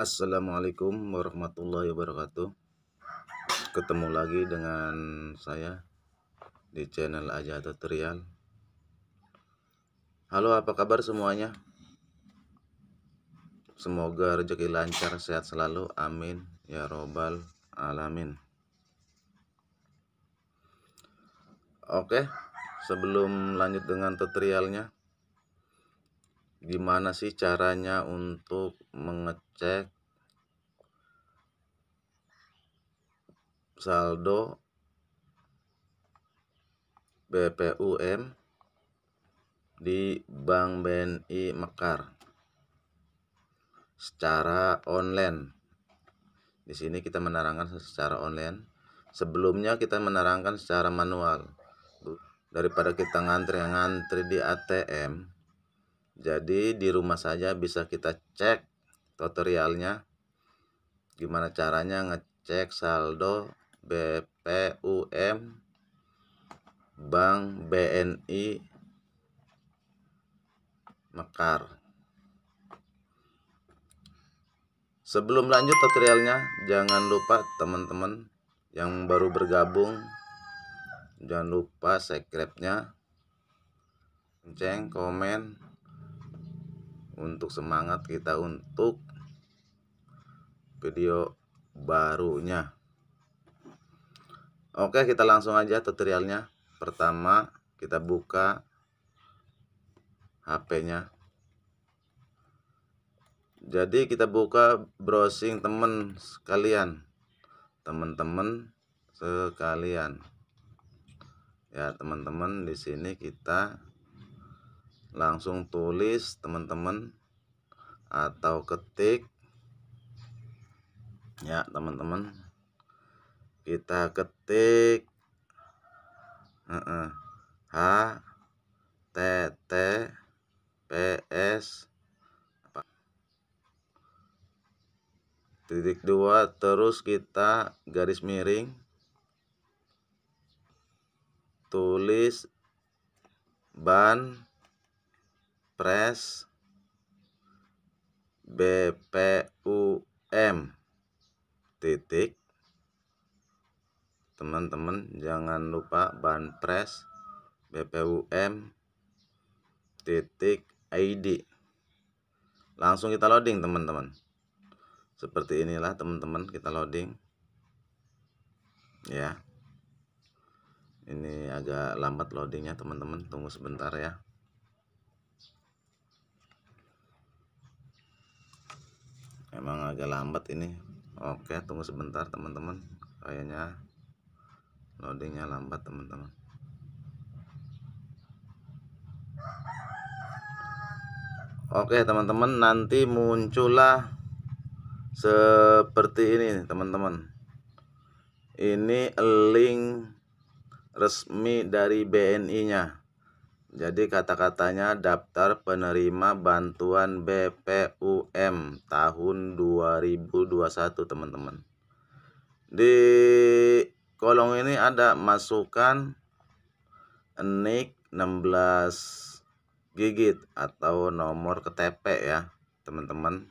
Assalamualaikum warahmatullahi wabarakatuh Ketemu lagi dengan saya Di channel Aja Tutorial Halo apa kabar semuanya Semoga rezeki lancar sehat selalu Amin Ya robbal Alamin Oke Sebelum lanjut dengan tutorialnya gimana sih caranya untuk mengecek saldo BPUM di Bank BNI Mekar secara online. Di sini kita menerangkan secara online. Sebelumnya kita menerangkan secara manual. Daripada kita ngantri-ngantri di ATM, jadi di rumah saja bisa kita cek tutorialnya gimana caranya ngecek saldo BPUM Bank BNI Mekar. Sebelum lanjut tutorialnya, jangan lupa teman-teman yang baru bergabung, jangan lupa subscribe-nya, Ceng, komen, untuk semangat kita untuk video barunya Oke kita langsung aja tutorialnya pertama kita buka HP-nya jadi kita buka browsing temen sekalian temen-temen sekalian ya teman-teman di sini kita langsung tulis teman-teman atau ketik ya teman-teman kita ketik H T T P S titik dua terus kita garis miring tulis ban Pres BPUM titik teman-teman jangan lupa Banpres BPUM titik ID langsung kita loading teman-teman seperti inilah teman-teman kita loading ya ini agak lambat loadingnya teman-teman tunggu sebentar ya emang agak lambat ini oke tunggu sebentar teman-teman kayaknya loadingnya lambat teman-teman oke teman-teman nanti muncullah seperti ini teman-teman ini link resmi dari BNI nya jadi kata-katanya daftar penerima bantuan BPU. M tahun 2021 teman-teman di kolong ini ada masukan enik 16 gigit atau nomor KTP ya teman-teman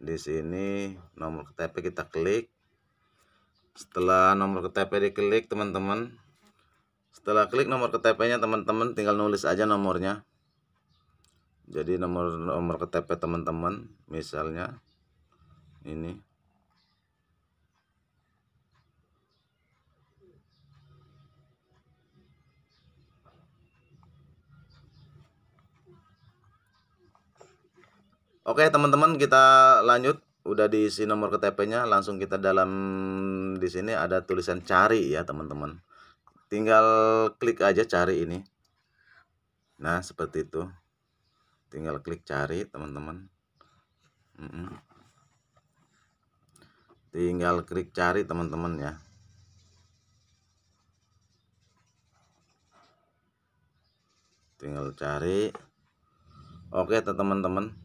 di sini nomor KTP kita klik setelah nomor KTP diklik teman-teman setelah klik nomor KTP nya teman-teman tinggal nulis aja nomornya jadi nomor nomor KTP teman-teman misalnya ini Oke teman-teman kita lanjut udah diisi nomor KTP-nya langsung kita dalam di sini ada tulisan cari ya teman-teman tinggal klik aja cari ini nah seperti itu tinggal klik cari teman-teman mm -mm. tinggal klik cari teman-teman ya tinggal cari oke teman-teman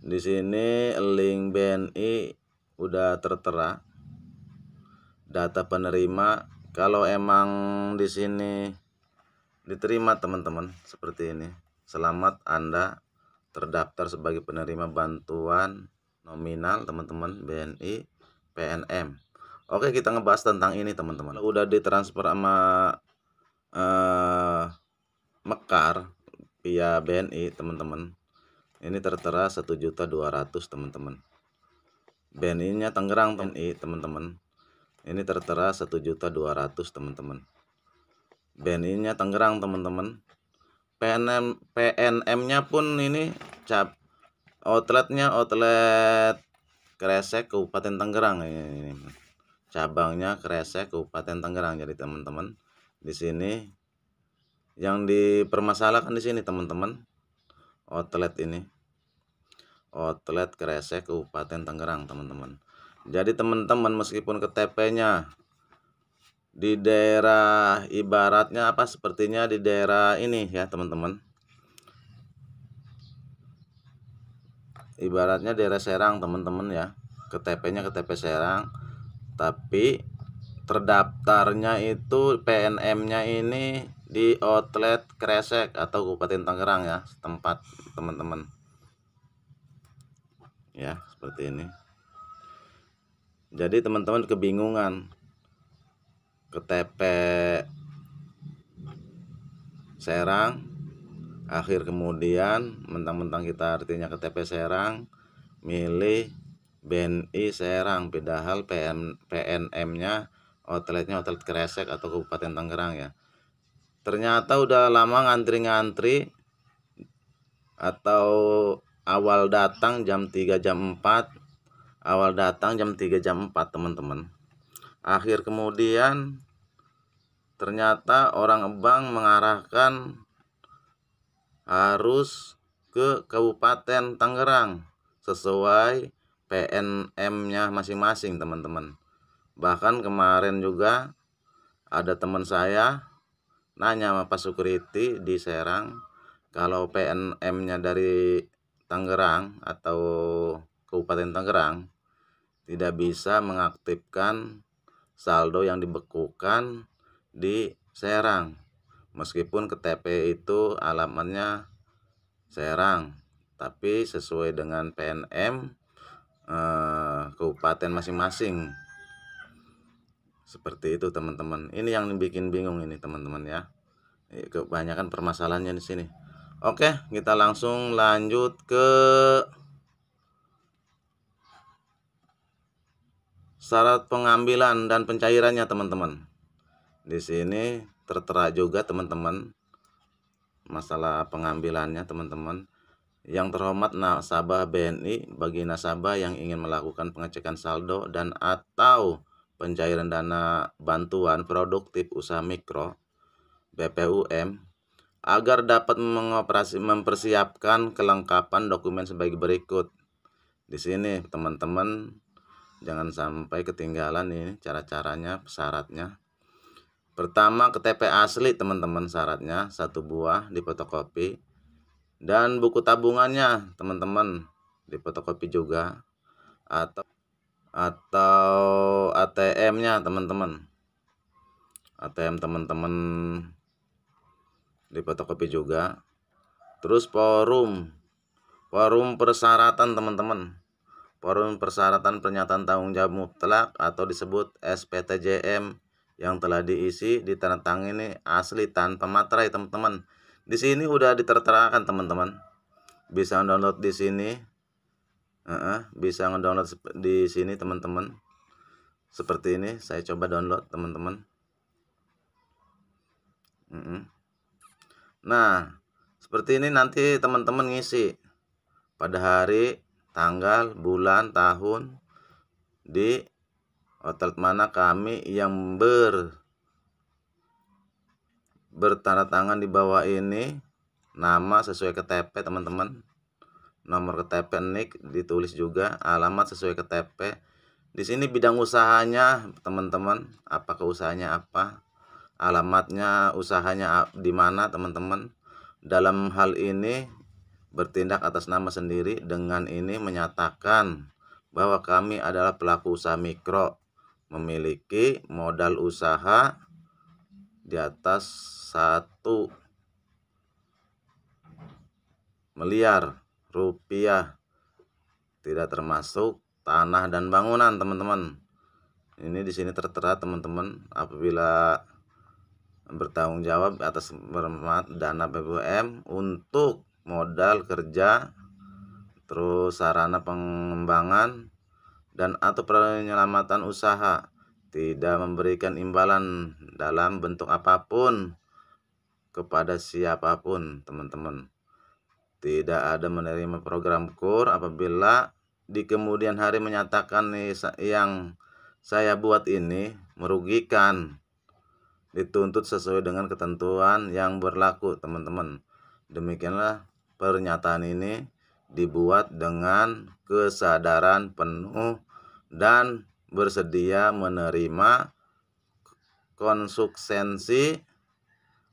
di sini link BNI udah tertera data penerima kalau emang di sini diterima teman-teman seperti ini Selamat Anda terdaftar sebagai penerima bantuan nominal teman-teman BNI PNM. Oke, kita ngebahas tentang ini teman-teman. Udah ditransfer sama eh, Mekar via BNI teman-teman. Ini tertera 1.200 teman-teman. BNI-nya Tangerang teman-teman. Ini tertera 1.200 teman-teman. BNI-nya Tangerang teman-teman. PNM PNM-nya pun ini cap outletnya outlet Kresek Kabupaten Tangerang ini, cabangnya Kresek Kabupaten Tangerang jadi teman-teman di sini yang dipermasalahkan di sini teman-teman outlet ini outlet Kresek Kabupaten Tangerang teman-teman jadi teman-teman meskipun ke TP-nya di daerah ibaratnya apa sepertinya di daerah ini ya teman-teman ibaratnya daerah Serang teman-teman ya ke TP-nya ke TP Serang tapi terdaftarnya itu PNM-nya ini di outlet Kresek atau Kabupaten Tangerang ya setempat teman-teman ya seperti ini jadi teman-teman kebingungan ke TP Serang akhir kemudian mentang-mentang kita artinya ke TP Serang milih BNI Serang padahal PN, PNM-nya outletnya outlet Kresek atau Kabupaten Tangerang ya ternyata udah lama ngantri-ngantri atau awal datang jam 3 jam 4 awal datang jam 3 jam 4 teman-teman akhir kemudian ternyata orang Ebang mengarahkan harus ke Kabupaten Tangerang sesuai PNM-nya masing-masing teman-teman. Bahkan kemarin juga ada teman saya nanya sama Pak Sukriti di Serang kalau PNM-nya dari Tangerang atau Kabupaten Tangerang tidak bisa mengaktifkan saldo yang dibekukan di Serang. Meskipun ke TP itu alamatnya Serang, tapi sesuai dengan PNM eh, kabupaten masing-masing. Seperti itu teman-teman. Ini yang bikin bingung ini teman-teman ya. Kebanyakan permasalahannya di sini. Oke, kita langsung lanjut ke syarat pengambilan dan pencairannya teman-teman. Di sini tertera juga teman-teman masalah pengambilannya teman-teman. Yang terhormat nasabah BNI bagi nasabah yang ingin melakukan pengecekan saldo dan atau pencairan dana bantuan produktif usaha mikro BPUM agar dapat mengoperasi mempersiapkan kelengkapan dokumen sebagai berikut. Di sini teman-teman jangan sampai ketinggalan nih cara-caranya syaratnya pertama ke KTP asli teman-teman syaratnya satu buah di fotokopi dan buku tabungannya teman-teman di fotokopi juga atau atau ATM-nya teman-teman ATM teman-teman di fotokopi juga terus forum forum persyaratan teman-teman Forum Persyaratan Pernyataan Tanggung Jawab Mutlak atau disebut SPTJM yang telah diisi ditandatangani asli tanpa materai teman-teman. Di sini udah diterterakan teman-teman. Bisa download di sini. Uh -uh, bisa ngedownload di sini teman-teman. Seperti ini saya coba download teman-teman. Uh -uh. Nah, seperti ini nanti teman-teman ngisi pada hari tanggal, bulan, tahun di hotel mana kami yang ber bertanda tangan di bawah ini nama sesuai KTP teman-teman nomor KTP nik ditulis juga alamat sesuai KTP di sini bidang usahanya teman-teman ke usahanya apa alamatnya usahanya di mana teman-teman dalam hal ini bertindak atas nama sendiri dengan ini menyatakan bahwa kami adalah pelaku usaha mikro memiliki modal usaha di atas satu miliar rupiah tidak termasuk tanah dan bangunan teman-teman ini di sini tertera teman-teman apabila bertanggung jawab atas dana BBM untuk modal kerja, terus sarana pengembangan, dan atau penyelamatan usaha tidak memberikan imbalan dalam bentuk apapun kepada siapapun teman-teman tidak ada menerima program kur apabila di kemudian hari menyatakan nih yang saya buat ini merugikan dituntut sesuai dengan ketentuan yang berlaku teman-teman demikianlah Pernyataan ini dibuat dengan kesadaran penuh dan bersedia menerima konsuksensi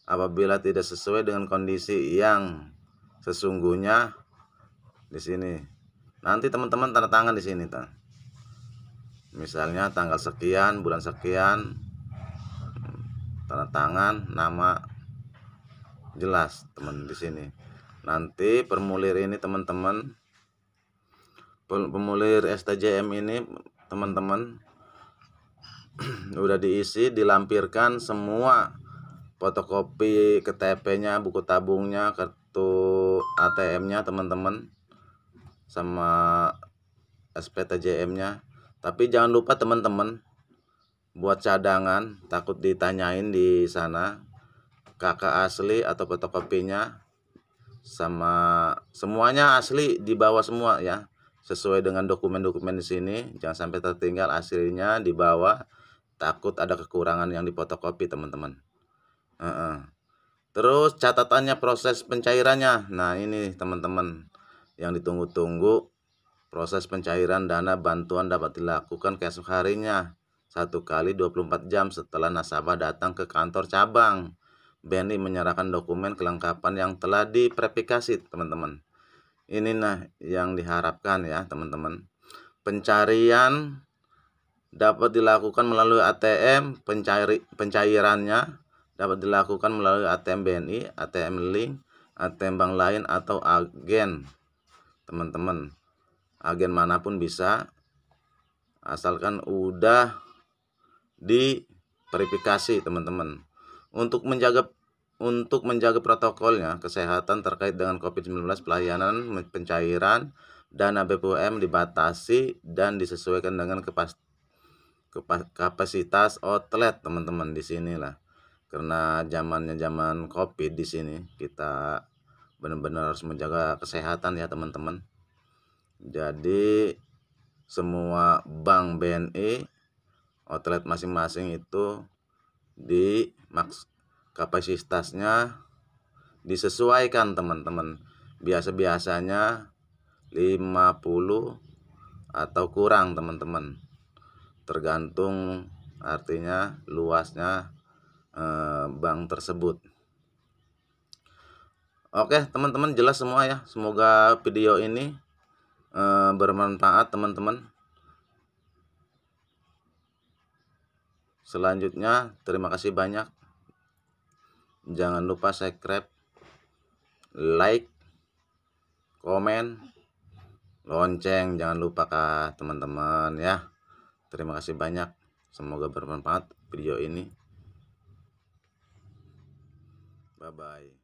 apabila tidak sesuai dengan kondisi yang sesungguhnya di sini. Nanti teman-teman tanda tangan di sini, ta. Misalnya tanggal sekian, bulan sekian, tanda tangan, nama jelas teman di sini nanti permulir ini teman-teman pemulir STJM ini teman-teman udah diisi dilampirkan semua fotokopi KTP-nya buku tabungnya kartu ATM-nya teman-teman sama SPTJM-nya tapi jangan lupa teman-teman buat cadangan takut ditanyain di sana kakak asli atau fotokopinya sama semuanya asli di bawah semua ya sesuai dengan dokumen-dokumen di sini jangan sampai tertinggal aslinya di bawah takut ada kekurangan yang dipotokopi teman-teman uh -uh. terus catatannya proses pencairannya nah ini teman-teman yang ditunggu-tunggu proses pencairan dana bantuan dapat dilakukan esok harinya satu kali 24 jam setelah nasabah datang ke kantor cabang BNI menyerahkan dokumen kelengkapan yang telah diprepikasi teman-teman ini nah yang diharapkan ya teman-teman pencarian dapat dilakukan melalui ATM pencair pencairannya dapat dilakukan melalui ATM BNI, ATM Link, ATM bank lain atau agen teman-teman agen manapun bisa asalkan udah diverifikasi teman-teman untuk menjaga untuk menjaga protokolnya kesehatan terkait dengan COVID-19 pelayanan pencairan dana BPOM dibatasi dan disesuaikan dengan kepas, kepas kapasitas outlet teman-teman di sini lah karena zamannya zaman COVID di sini kita benar-benar harus menjaga kesehatan ya teman-teman jadi semua bank BNI outlet masing-masing itu di maks kapasitasnya disesuaikan teman-teman biasa-biasanya 50 atau kurang teman-teman tergantung artinya luasnya eh, bank tersebut oke teman-teman jelas semua ya semoga video ini eh, bermanfaat teman-teman Selanjutnya, terima kasih banyak. Jangan lupa subscribe, like, komen, lonceng. Jangan lupa kah teman-teman ya. Terima kasih banyak. Semoga bermanfaat video ini. Bye-bye.